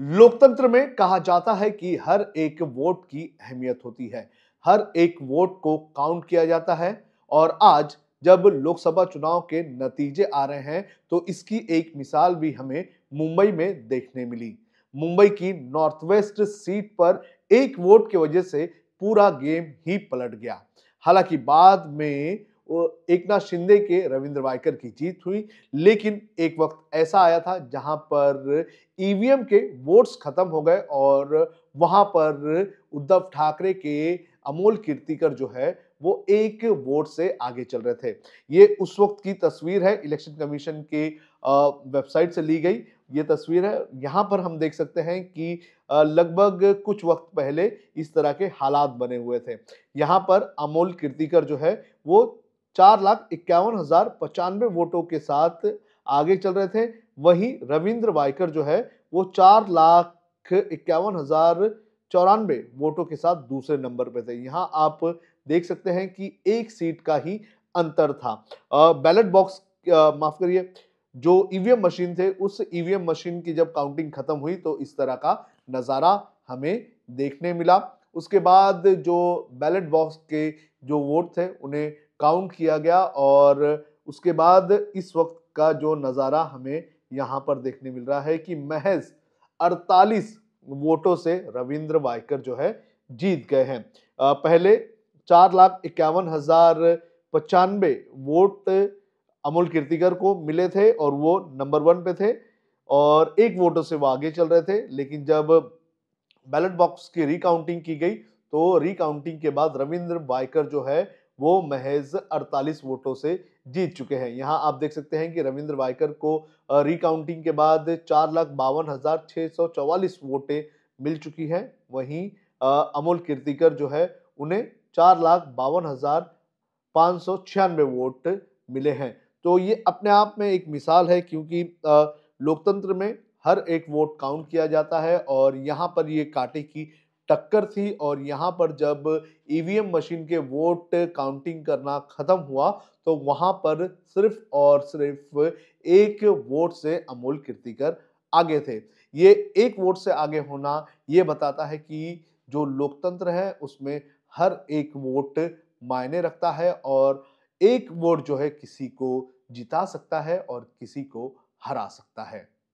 लोकतंत्र में कहा जाता है कि हर एक वोट की अहमियत होती है हर एक वोट को काउंट किया जाता है और आज जब लोकसभा चुनाव के नतीजे आ रहे हैं तो इसकी एक मिसाल भी हमें मुंबई में देखने मिली मुंबई की नॉर्थ वेस्ट सीट पर एक वोट की वजह से पूरा गेम ही पलट गया हालांकि बाद में एक नाथ शिंदे के रविंद्र वायकर की जीत हुई लेकिन एक वक्त ऐसा आया था जहां पर ईवीएम के वोट्स खत्म हो गए और वहां पर उद्धव ठाकरे के अमोल कीर्तिकर जो है वो एक वोट से आगे चल रहे थे ये उस वक्त की तस्वीर है इलेक्शन कमीशन के वेबसाइट से ली गई ये तस्वीर है यहाँ पर हम देख सकते हैं कि लगभग कुछ वक्त पहले इस तरह के हालात बने हुए थे यहाँ पर अमोल कीर्तिकर जो है वो चार लाख इक्यावन हजार पचानवे वोटों के साथ आगे चल रहे थे वहीं रविंद्र वाइकर जो है वो चार लाख इक्यावन हजार चौरानवे वोटों के साथ दूसरे नंबर पे थे यहाँ आप देख सकते हैं कि एक सीट का ही अंतर था बैलेट बॉक्स माफ करिए जो ईवीएम मशीन थे उस ईवीएम मशीन की जब काउंटिंग खत्म हुई तो इस तरह का नज़ारा हमें देखने मिला उसके बाद जो बैलेट बॉक्स के जो वोट थे उन्हें काउंट किया गया और उसके बाद इस वक्त का जो नज़ारा हमें यहाँ पर देखने मिल रहा है कि महज 48 वोटों से रविंद्र वाइकर जो है जीत गए हैं पहले चार लाख इक्यावन हजार पचानवे वोट अमोल कीर्तिकर को मिले थे और वो नंबर वन पे थे और एक वोटों से वो आगे चल रहे थे लेकिन जब बैलेट बॉक्स की रिकाउंटिंग की गई तो रिकाउंटिंग के बाद रविंद्र वाइकर जो है वो महज 48 वोटों से जीत चुके हैं यहाँ आप देख सकते हैं कि रविंद्र वायकर को रिकाउंटिंग के बाद चार लाख बावन हजार छः सौ चौवालीस वोटें मिल चुकी हैं वहीं अमोल कीर्तिकर जो है उन्हें चार लाख बावन हजार पाँच सौ छियानवे वोट मिले हैं तो ये अपने आप में एक मिसाल है क्योंकि लोकतंत्र में हर एक वोट काउंट किया जाता है और यहाँ पर ये कांटे की टक्कर थी और यहाँ पर जब ईवीएम e मशीन के वोट काउंटिंग करना खत्म हुआ तो वहाँ पर सिर्फ और सिर्फ एक वोट से अमोल कीर्तिकर आगे थे ये एक वोट से आगे होना ये बताता है कि जो लोकतंत्र है उसमें हर एक वोट मायने रखता है और एक वोट जो है किसी को जिता सकता है और किसी को हरा सकता है